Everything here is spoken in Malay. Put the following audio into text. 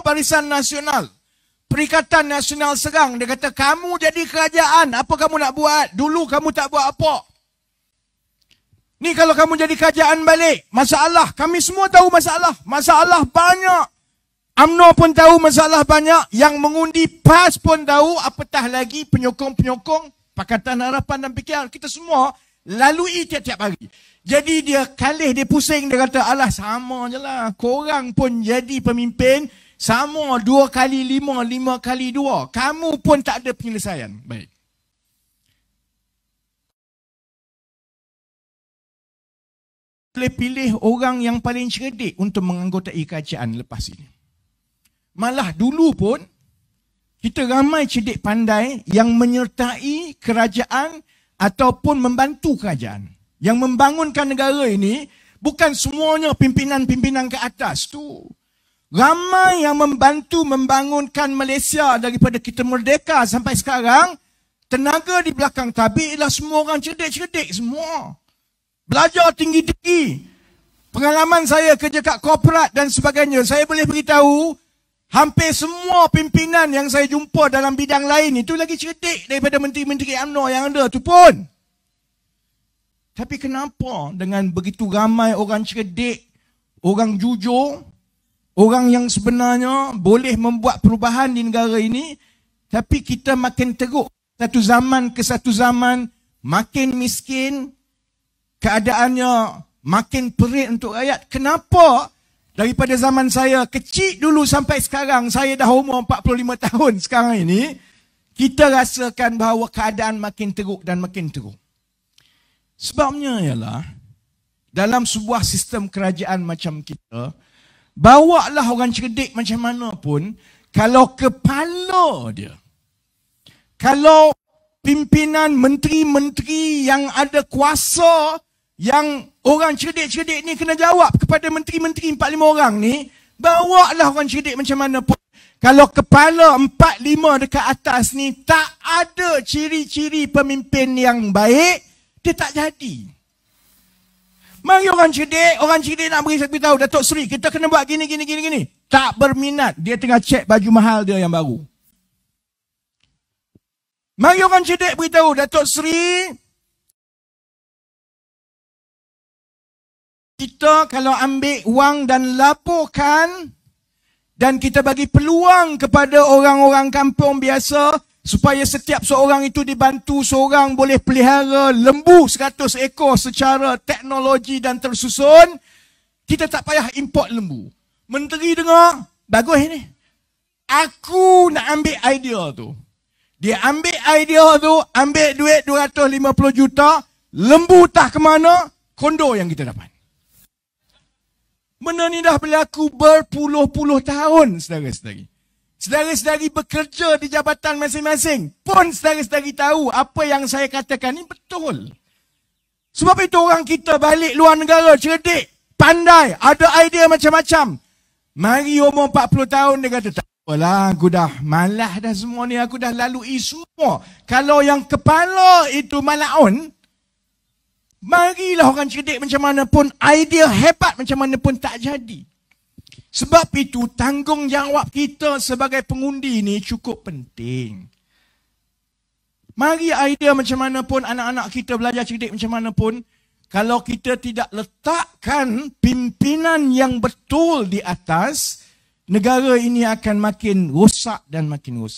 barisan nasional. Perikatan Nasional Serang. Dia kata, kamu jadi kerajaan. Apa kamu nak buat? Dulu kamu tak buat apa. Ni kalau kamu jadi kerajaan balik. Masalah. Kami semua tahu masalah. Masalah banyak. UMNO pun tahu masalah banyak. Yang mengundi PAS pun tahu. Apatah lagi penyokong-penyokong. Pakatan Harapan dan PKR. Kita semua lalui tiap-tiap hari. Jadi dia kalih, dia pusing. Dia kata, alah sama je lah. Korang pun jadi pemimpin. Pemimpin. Sama dua kali lima, lima kali dua. Kamu pun tak ada penyelesaian. Baik. Boleh pilih orang yang paling cerdik untuk menganggotai kerajaan lepas ini. Malah dulu pun, kita ramai cerdik pandai yang menyertai kerajaan ataupun membantu kerajaan. Yang membangunkan negara ini, bukan semuanya pimpinan-pimpinan ke atas tu. Ramai yang membantu membangunkan Malaysia daripada kita merdeka sampai sekarang. Tenaga di belakang tabi ialah semua orang cerdik-cerdik semua. Belajar tinggi-tinggi. Pengalaman saya kerja kat korporat dan sebagainya. Saya boleh beritahu hampir semua pimpinan yang saya jumpa dalam bidang lain itu lagi cerdik daripada menteri-menteri UMNO yang ada tu pun. Tapi kenapa dengan begitu ramai orang cerdik, orang jujur, orang yang sebenarnya boleh membuat perubahan di negara ini tapi kita makin teruk satu zaman ke satu zaman makin miskin keadaannya makin perit untuk rakyat kenapa daripada zaman saya kecil dulu sampai sekarang saya dah umur 45 tahun sekarang ini kita rasakan bahawa keadaan makin teruk dan makin teruk sebabnya ialah dalam sebuah sistem kerajaan macam kita, Bawa lah orang cerdik macam mana pun kalau kepala dia kalau pimpinan menteri-menteri yang ada kuasa yang orang cerdik-cerdik ni kena jawab kepada menteri-menteri 4-5 orang ni Bawa lah orang cerdik macam mana pun kalau kepala 4-5 dekat atas ni tak ada ciri-ciri pemimpin yang baik dia tak jadi Mari orang cedek, orang cedek nak beri saya tahu Datuk Seri, kita kena buat gini, gini, gini, gini. Tak berminat. Dia tengah cek baju mahal dia yang baru. Mari orang cedek beritahu, Datuk Seri, kita kalau ambil wang dan laporkan, dan kita bagi peluang kepada orang-orang kampung biasa, supaya setiap seorang itu dibantu seorang boleh pelihara lembu 100 ekor secara teknologi dan tersusun kita tak payah import lembu menteri dengar bagus ini aku nak ambil idea tu dia ambil idea tu ambil duit 250 juta lembu tak ke mana kondo yang kita dapat benda ni dah berlaku berpuluh-puluh tahun saudara-saudari Sedari-sedari bekerja di jabatan masing-masing pun sedari-sedari tahu apa yang saya katakan ini betul. Sebab itu orang kita balik luar negara cerdik, pandai, ada idea macam-macam. Mari umur 40 tahun dia kata, tak apalah aku dah malah dah semua ni, aku dah lalui semua. Kalau yang kepala itu malah malaun, marilah orang cerdik macam mana pun, idea hebat macam mana pun tak jadi. Sebab itu tanggungjawab kita sebagai pengundi ini cukup penting. Mari idea macam mana pun anak-anak kita belajar cerdik macam mana pun kalau kita tidak letakkan pimpinan yang betul di atas negara ini akan makin rosak dan makin rosak.